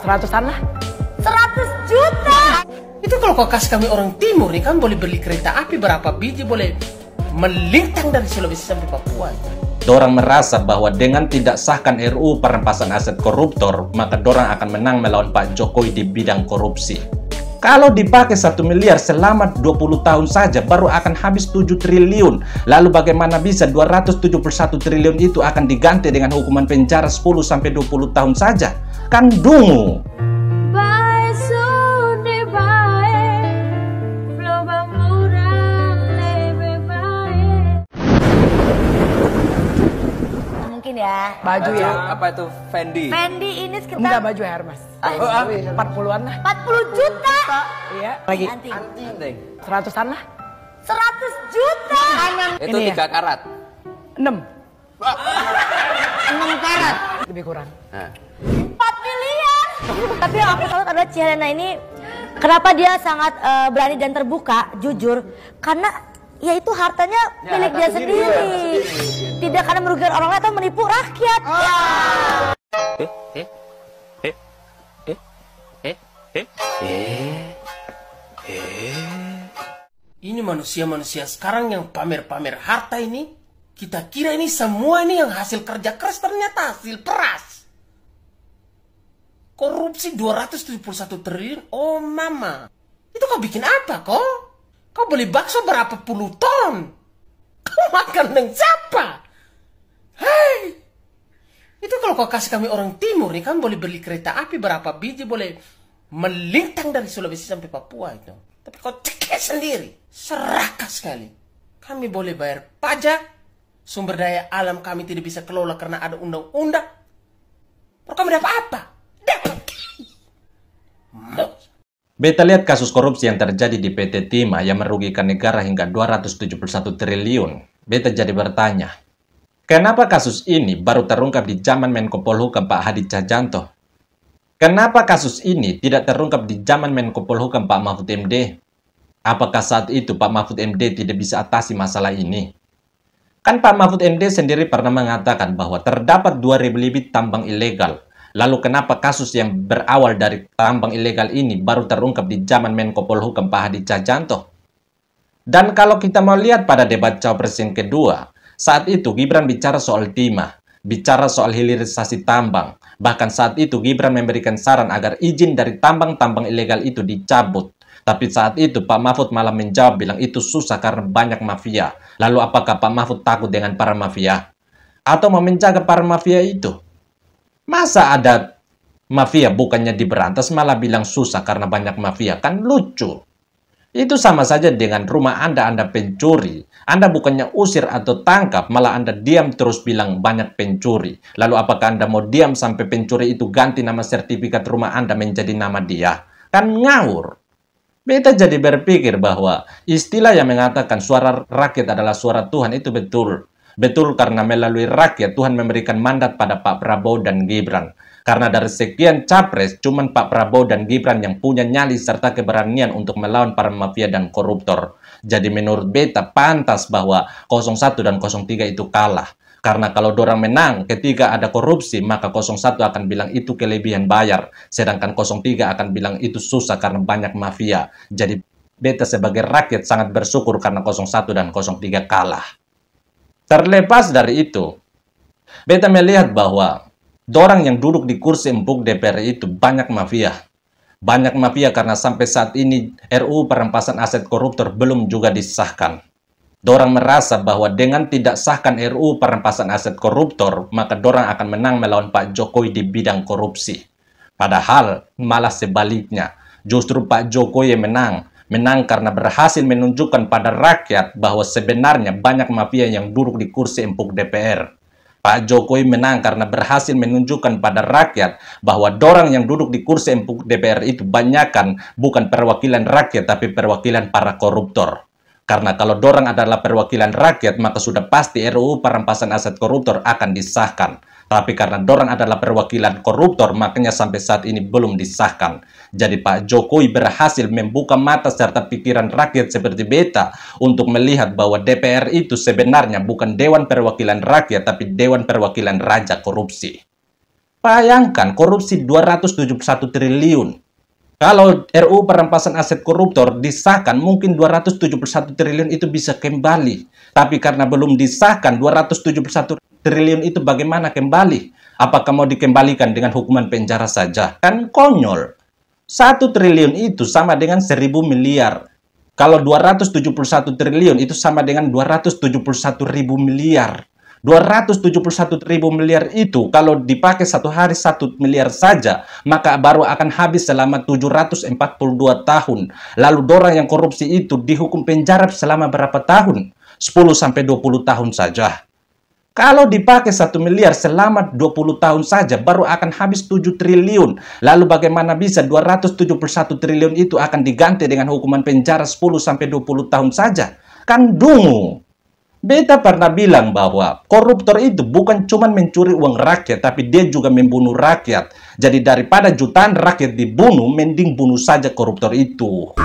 seratusan lah. Seratus juta? Itu kalau kau kasih kami orang timur nih, kan boleh beli kereta api berapa biji, boleh melintang dari Sulawesi sampai Papua. Dorang merasa bahwa dengan tidak sahkan RU perampasan aset koruptor, maka dorang akan menang melawan Pak Jokowi di bidang korupsi. Kalau dipakai satu miliar selama 20 tahun saja baru akan habis 7 triliun. Lalu bagaimana bisa 271 triliun itu akan diganti dengan hukuman penjara 10 sampai 20 tahun saja? Kan dungu. ya. Baju, ya. Apa itu Fendi? Fendi ini sekitar Enggak baju Hermes. Ah, iya. Oh, ah, iya. 40-an lah. 40 juta. Iya. Lagi anting. Seratusan lah. seratus juta. Itu ini 3 ya? karat. enam 6 karat. Lebih kurang. Nah. miliar. Tapi yang aku salut adalah Cihelena ini kenapa dia sangat uh, berani dan terbuka, jujur, karena ya itu hartanya ya, milik dia sendiri. sendiri. Ya, tidak karena merugikan orang lain atau menipu rakyat. Ah. Eh, eh, eh, eh, eh, eh, eh. Ini manusia-manusia sekarang yang pamer-pamer harta ini, kita kira ini semua ini yang hasil kerja keras ternyata hasil peras. Korupsi 271 triliun, oh mama. Itu kau bikin apa kok? Kau beli bakso berapa puluh ton? Kau makan dengan siapa? Itu kalau kau kasih kami orang timur, nih, kan boleh beli kereta api berapa biji, boleh melintang dari Sulawesi sampai Papua itu. Tapi kau cekik sendiri, serakah sekali. Kami boleh bayar pajak, sumber daya alam kami tidak bisa kelola karena ada undang-undang. Kau kami dapat apa? Dapat. Beta lihat kasus korupsi yang terjadi di PT Timah yang merugikan negara hingga 271 triliun. Beta jadi bertanya, Kenapa kasus ini baru terungkap di zaman Menko Polhukam Pak Hadi Cajanto? Kenapa kasus ini tidak terungkap di zaman Menko Polhukam Pak Mahfud MD? Apakah saat itu Pak Mahfud MD tidak bisa atasi masalah ini? Kan Pak Mahfud MD sendiri pernah mengatakan bahwa terdapat 2.000 lebih tambang ilegal. Lalu kenapa kasus yang berawal dari tambang ilegal ini baru terungkap di zaman Menko Polhukam Pak Hadi Cajanto? Dan kalau kita mau lihat pada debat cawapres yang kedua, saat itu Gibran bicara soal timah, bicara soal hilirisasi tambang. Bahkan saat itu Gibran memberikan saran agar izin dari tambang-tambang ilegal itu dicabut. Tapi saat itu Pak Mahfud malah menjawab bilang itu susah karena banyak mafia. Lalu apakah Pak Mahfud takut dengan para mafia? Atau mau menjaga para mafia itu? Masa ada mafia bukannya diberantas malah bilang susah karena banyak mafia? Kan lucu. Itu sama saja dengan rumah Anda, Anda pencuri. Anda bukannya usir atau tangkap, malah Anda diam terus bilang banyak pencuri. Lalu apakah Anda mau diam sampai pencuri itu ganti nama sertifikat rumah Anda menjadi nama dia? Kan ngawur. Beta jadi berpikir bahwa istilah yang mengatakan suara rakyat adalah suara Tuhan itu betul. Betul karena melalui rakyat Tuhan memberikan mandat pada Pak Prabowo dan Gibran. Karena dari sekian capres, cuman Pak Prabowo dan Gibran yang punya nyali serta keberanian untuk melawan para mafia dan koruptor. Jadi menurut Beta pantas bahwa 01 dan 03 itu kalah. Karena kalau dorang menang ketika ada korupsi, maka 01 akan bilang itu kelebihan bayar. Sedangkan 03 akan bilang itu susah karena banyak mafia. Jadi beta sebagai rakyat sangat bersyukur karena 01 dan 03 kalah. Terlepas dari itu, beta melihat bahwa orang yang duduk di kursi empuk DPR itu banyak mafia. Banyak mafia karena sampai saat ini RUU perampasan aset koruptor belum juga disahkan. Dorang merasa bahwa dengan tidak sahkan RUU perampasan aset koruptor, maka dorang akan menang melawan Pak Jokowi di bidang korupsi. Padahal malah sebaliknya, justru Pak Jokowi yang menang menang karena berhasil menunjukkan pada rakyat bahwa sebenarnya banyak mafia yang duduk di kursi empuk DPR. Pak Jokowi menang karena berhasil menunjukkan pada rakyat bahwa dorang yang duduk di kursi empuk DPR itu banyakkan bukan perwakilan rakyat tapi perwakilan para koruptor. Karena kalau dorang adalah perwakilan rakyat, maka sudah pasti RUU perampasan aset koruptor akan disahkan. Tapi karena dorang adalah perwakilan koruptor, makanya sampai saat ini belum disahkan. Jadi Pak Jokowi berhasil membuka mata serta pikiran rakyat seperti beta untuk melihat bahwa DPR itu sebenarnya bukan Dewan Perwakilan Rakyat, tapi Dewan Perwakilan Raja Korupsi. Bayangkan korupsi 271 triliun kalau RU perampasan aset koruptor disahkan mungkin 271 triliun itu bisa kembali. Tapi karena belum disahkan 271 triliun itu bagaimana kembali? Apakah mau dikembalikan dengan hukuman penjara saja? Kan konyol. 1 triliun itu sama dengan 1000 miliar. Kalau 271 triliun itu sama dengan 271 ribu miliar. 271 ribu miliar itu kalau dipakai satu hari satu miliar saja, maka baru akan habis selama 742 tahun. Lalu orang yang korupsi itu dihukum penjara selama berapa tahun? 10 sampai 20 tahun saja. Kalau dipakai satu miliar selama 20 tahun saja baru akan habis 7 triliun. Lalu bagaimana bisa 271 triliun itu akan diganti dengan hukuman penjara 10 sampai 20 tahun saja? Kan dungu. Beta pernah bilang bahwa koruptor itu bukan cuma mencuri uang rakyat, tapi dia juga membunuh rakyat. Jadi daripada jutaan rakyat dibunuh, mending bunuh saja koruptor itu.